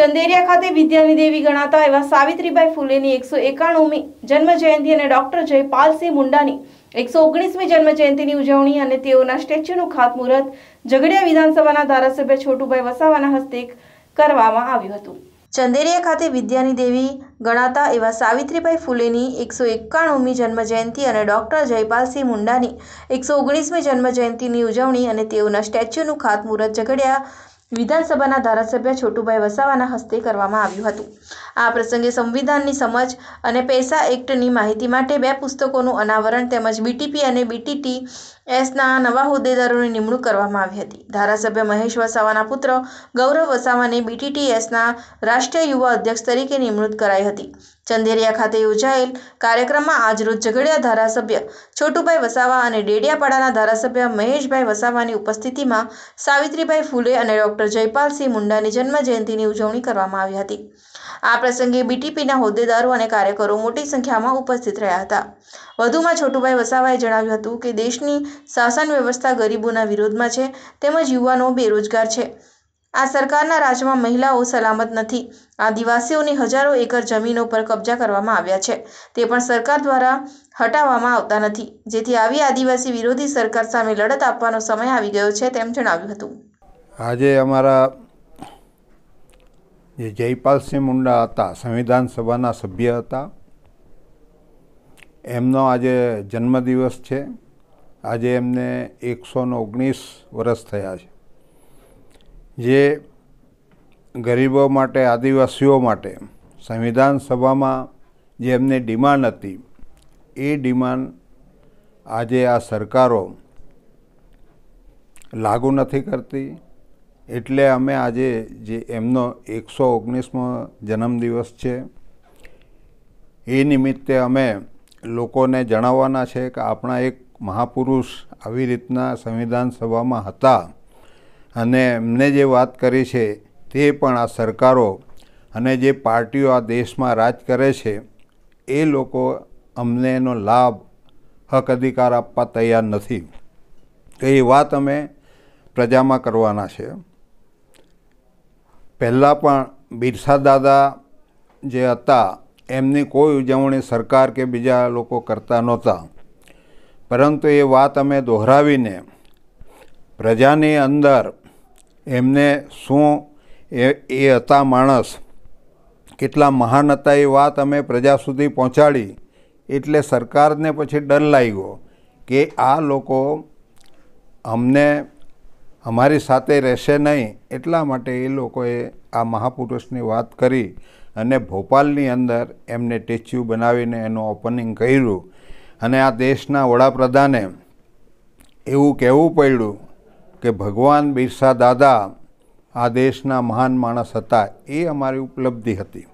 ચંદેરિયા ખાતે વિદ્યાની દેવી ગણાતા એવા સાવિત્રીબાઈ ફૂલેની એકસો એકાણુંમી જન્મજયંતિ અને ડોક્ટર જયપાલસિંહ મુંડાની એકસો ઓગણીસમી જન્મજયંતિની ઉજવણી અને તેઓના સ્ટેચ્યુનું ખાતમુહૂર્ત ઝઘડિયા વિધાનસભાના ધારાસભ્ય છોટુભાઈ વસાવાના હસ્તે કરવામાં આવ્યું હતું ચંદેરિયા ખાતે વિદ્યાની દેવી ગણાતા એવા સાવિત્રીબાઈ ફૂલેની એકસો એકાણુંમી જન્મજયંતિ અને ડૉક્ટર જયપાલસિંહ મુંડાની એકસો ઓગણીસમી જન્મજયંતિની ઉજવણી અને તેઓના સ્ટેચ્યુનું ખાતમુહૂર્ત ઝઘડિયા વિધાનસભાના ધારાસભ્ય છોટુભાઈ વસાવાના હસ્તે કરવામાં આવ્યું હતું આ પ્રસંગે સંવિધાનની સમજ અને પૈસા એક્ટની માહિતી માટે બે પુસ્તકોનું અનાવરણ તેમજ બીટીપી અને બીટીટી એસના નવા હોદ્દેદારોની નિમણૂક કરવામાં આવી હતી ધારાસભ્ય મહેશ વસાવાના પુત્ર ગૌરવ વસાવાને બીટીટી એસના રાષ્ટ્રીય યુવા અધ્યક્ષ તરીકે નિમણૂક કરાઈ હતી ચંદેરિયા ખાતે યોજાયેલ કાર્યક્રમમાં આજરોજ ઝઘડિયા ધારાસભ્ય છોટુભાઈ વસાવા અને ડેડિયાપાડાના ધારાસભ્ય મહેશભાઈ વસાવાની ઉપસ્થિતિમાં સાવિત્રીભાઈ ફૂલે અને ડોક્ટર જયપાલસિંહ મુંડાની જન્મ જયંતિની ઉજવણી કરવામાં આવી હતી આ પ્રસંગે બીટીપીના હોદ્દેદારો અને કાર્યકરો મોટી સંખ્યામાં ઉપસ્થિત રહ્યા હતા વધુમાં છોટુભાઈ વસાવાએ જણાવ્યું હતું કે દેશની શાસન વ્યવસ્થા ગરીબોના વિરોધમાં છે તેમજ યુવાનો બેરોજગાર છે આ સરકારના રાજમાં મહિલાઓ સલામત નથી આદિવાસીઓની હજારો એકર જમીનો પર કબજા કરવામાં આવ્યા છે તે પણ સરકાર દ્વારા હટાવવામાં આવતા નથી જેથી આવી આદિવાસી વિરોધી સરકાર સામે લડત આપવાનો સમય આવી ગયો છે તેમ જણાવ્યું હતું આજે અમારા જે જયપાલસિંહ મુંડા હતા સંવિધાન સભાના સભ્ય હતા એમનો આજે જન્મદિવસ છે આજે એમને એકસોને ઓગણીસ વર્ષ થયા છે જે ગરીબો માટે આદિવાસીઓ માટે સંવિધાન સભામાં જે એમની ડિમાન્ડ હતી એ ડિમાન્ડ આજે આ સરકારો લાગુ નથી કરતી એટલે અમે આજે જે એમનો એકસો ઓગણીસમો જન્મદિવસ છે એ નિમિત્તે અમે લોકોને જણાવવાના છે કે આપણા એક મહાપુરુષ આવી રીતના સંવિધાન સભામાં હતા અને એમને જે વાત કરી છે તે પણ આ સરકારો અને જે પાર્ટીઓ આ દેશમાં રાજ કરે છે એ લોકો અમને એનો લાભ હક અધિકાર આપવા તૈયાર નથી તો એ વાત અમે પ્રજામાં કરવાના છે પહેલાં પણ બિરસા દાદા જે હતા એમની કોઈ ઉજવણી સરકાર કે બીજા લોકો કરતા નહોતા પરંતુ એ વાત અમે દોહરાવીને પ્રજાની અંદર એમને શું એ એ હતા માણસ કેટલા મહાન હતા એ વાત અમે પ્રજા સુધી પહોંચાડી એટલે સરકારને પછી ડર લાગ્યો કે આ લોકો અમને અમારી સાથે રહેશે નહીં એટલા માટે એ લોકોએ આ મહાપુરુષની વાત કરી અને ભોપાલની અંદર એમને ટેચ્યુ બનાવીને એનું ઓપનિંગ કર્યું અને આ દેશના વડાપ્રધાને એવું કહેવું પડ્યું કે ભગવાન બિરસા દાદા આ દેશના મહાન માણસ હતા એ અમારી ઉપલબ્ધિ હતી